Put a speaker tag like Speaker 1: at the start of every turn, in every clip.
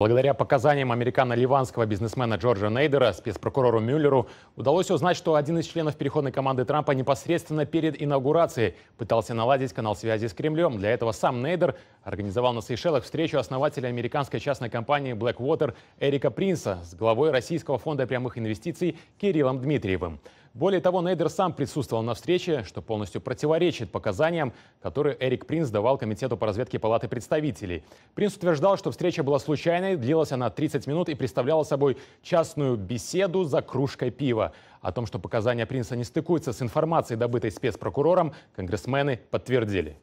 Speaker 1: Благодаря показаниям американо-ливанского бизнесмена Джорджа Нейдера спецпрокурору Мюллеру удалось узнать, что один из членов переходной команды Трампа непосредственно перед инаугурацией пытался наладить канал связи с Кремлем. Для этого сам Нейдер организовал на Сейшелах встречу основателя американской частной компании BlackWater Эрика Принса с главой Российского фонда прямых инвестиций Кириллом Дмитриевым. Более того, Нейдер сам присутствовал на встрече, что полностью противоречит показаниям, которые Эрик Принц давал Комитету по разведке Палаты представителей. Принц утверждал, что встреча была случайной, длилась она 30 минут и представляла собой частную беседу за кружкой пива. О том, что показания Принца не стыкуются с информацией, добытой спецпрокурором, конгрессмены подтвердили.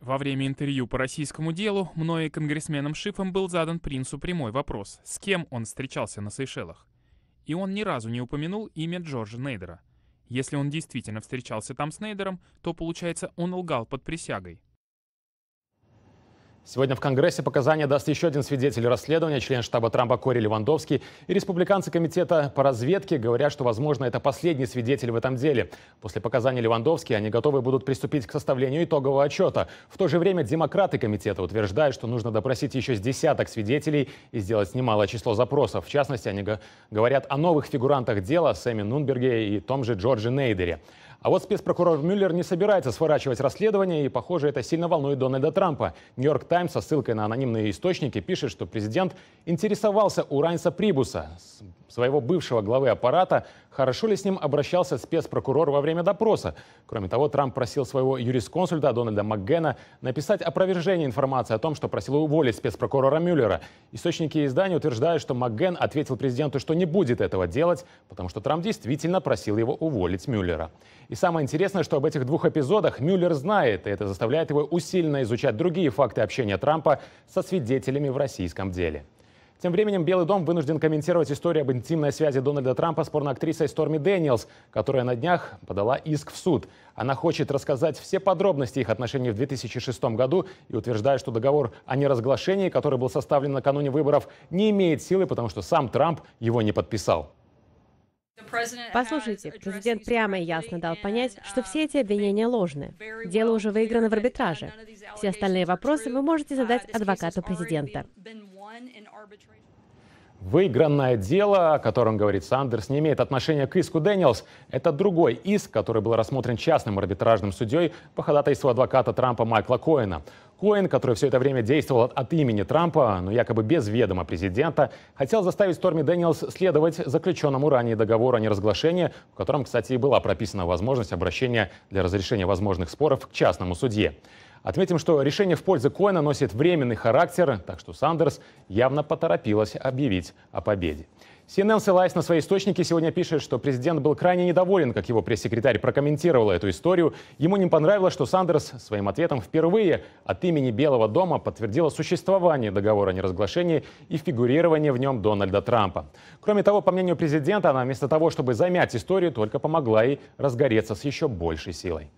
Speaker 2: Во время интервью по российскому делу мной и конгрессменом Шифом был задан принцу прямой вопрос, с кем он встречался на Сейшелах и он ни разу не упомянул имя Джорджа Нейдера. Если он действительно встречался там с Нейдером, то, получается, он лгал под присягой.
Speaker 1: Сегодня в Конгрессе показания даст еще один свидетель расследования, член штаба Трампа Кори Левандовский. И республиканцы комитета по разведке говорят, что, возможно, это последний свидетель в этом деле. После показаний Левандовски они готовы будут приступить к составлению итогового отчета. В то же время демократы комитета утверждают, что нужно допросить еще с десяток свидетелей и сделать немалое число запросов. В частности, они говорят о новых фигурантах дела Сэмми Нунберге и том же Джорджи Нейдере. А вот спецпрокурор Мюллер не собирается сворачивать расследование, и, похоже, это сильно волнует Дональда Трампа. «Нью-Йорк Таймс» со ссылкой на анонимные источники пишет, что президент интересовался у Райнса Прибуса, своего бывшего главы аппарата, хорошо ли с ним обращался спецпрокурор во время допроса. Кроме того, Трамп просил своего юрисконсульта Дональда МакГена написать опровержение информации о том, что просил уволить спецпрокурора Мюллера. Источники издания утверждают, что МакГен ответил президенту, что не будет этого делать, потому что Трамп действительно просил его уволить Мюллера. И самое интересное, что об этих двух эпизодах Мюллер знает, и это заставляет его усиленно изучать другие факты общения Трампа со свидетелями в российском деле. Тем временем Белый дом вынужден комментировать историю об интимной связи Дональда Трампа с порноактрисой Сторми Дэниелс, которая на днях подала иск в суд. Она хочет рассказать все подробности их отношений в 2006 году и утверждает, что договор о неразглашении, который был составлен накануне выборов, не имеет силы, потому что сам Трамп его не подписал.
Speaker 2: Послушайте, президент прямо и ясно дал понять, что все эти обвинения ложны. Дело уже выиграно в арбитраже. Все остальные вопросы вы можете задать адвокату президента.
Speaker 1: Выигранное дело, о котором говорит Сандерс, не имеет отношения к иску Дэниелс. Это другой иск, который был рассмотрен частным арбитражным судьей по ходатайству адвоката Трампа Майкла Коэна. Коэн, который все это время действовал от имени Трампа, но якобы без ведома президента, хотел заставить Сторми Дэниелс следовать заключенному ранее договору о неразглашении, в котором, кстати, и была прописана возможность обращения для разрешения возможных споров к частному судье. Отметим, что решение в пользу Коэна носит временный характер, так что Сандерс явно поторопилась объявить о победе. CNN, ссылаясь на свои источники, сегодня пишет, что президент был крайне недоволен, как его пресс-секретарь прокомментировал эту историю. Ему не понравилось, что Сандерс своим ответом впервые от имени Белого дома подтвердила существование договора о неразглашении и фигурирование в нем Дональда Трампа. Кроме того, по мнению президента, она вместо того, чтобы замять историю, только помогла ей разгореться с еще большей силой.